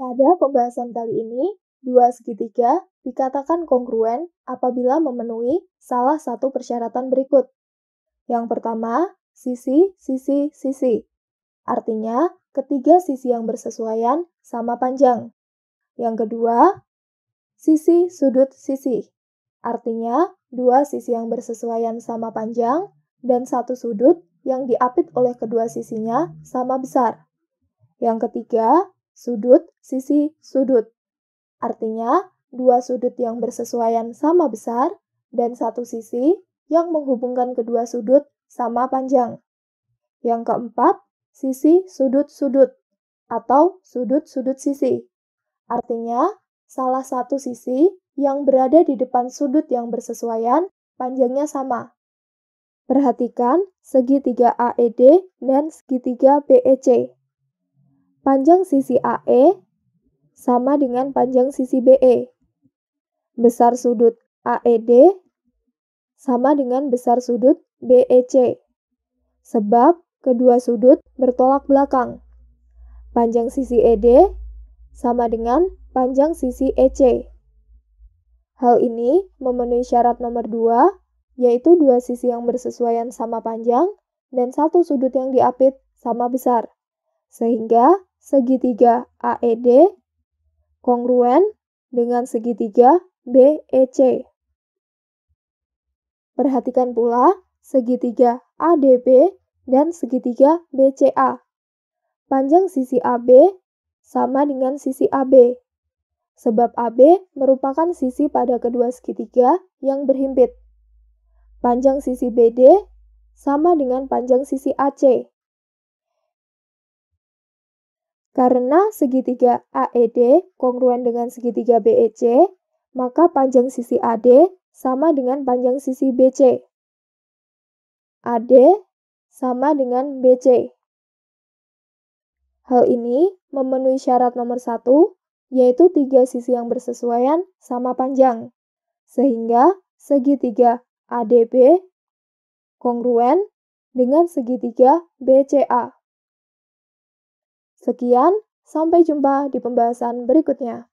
Pada pembahasan kali ini, dua segitiga dikatakan kongruen apabila memenuhi salah satu persyaratan berikut. Yang pertama, sisi, sisi, sisi. Artinya, ketiga sisi yang bersesuaian sama panjang. Yang kedua, sisi sudut sisi. Artinya, dua sisi yang bersesuaian sama panjang dan satu sudut yang diapit oleh kedua sisinya sama besar. Yang ketiga, sudut, sisi, sudut. Artinya, dua sudut yang bersesuaian sama besar dan satu sisi yang menghubungkan kedua sudut sama panjang. Yang keempat, sisi sudut-sudut atau sudut-sudut sisi. Artinya, salah satu sisi yang berada di depan sudut yang bersesuaian panjangnya sama. Perhatikan segitiga AED dan segitiga BEC. Panjang sisi AE sama dengan panjang sisi BE. Besar sudut AED sama dengan besar sudut BEC. Sebab kedua sudut bertolak belakang. Panjang sisi ED sama dengan panjang sisi EC. Hal ini memenuhi syarat nomor 2, yaitu dua sisi yang bersesuaian sama panjang dan satu sudut yang diapit sama besar. Sehingga segitiga AED kongruen dengan segitiga BEC. Perhatikan pula segitiga ADB dan segitiga BCA. Panjang sisi AB sama dengan sisi AB, sebab AB merupakan sisi pada kedua segitiga yang berhimpit. Panjang sisi BD sama dengan panjang sisi AC, karena segitiga AED kongruen dengan segitiga BEC, maka panjang sisi AD sama dengan panjang sisi BC. AD sama dengan BC. Hal ini memenuhi syarat nomor satu, yaitu tiga sisi yang bersesuaian sama panjang, sehingga segitiga ADB kongruen dengan segitiga BCA. Sekian, sampai jumpa di pembahasan berikutnya.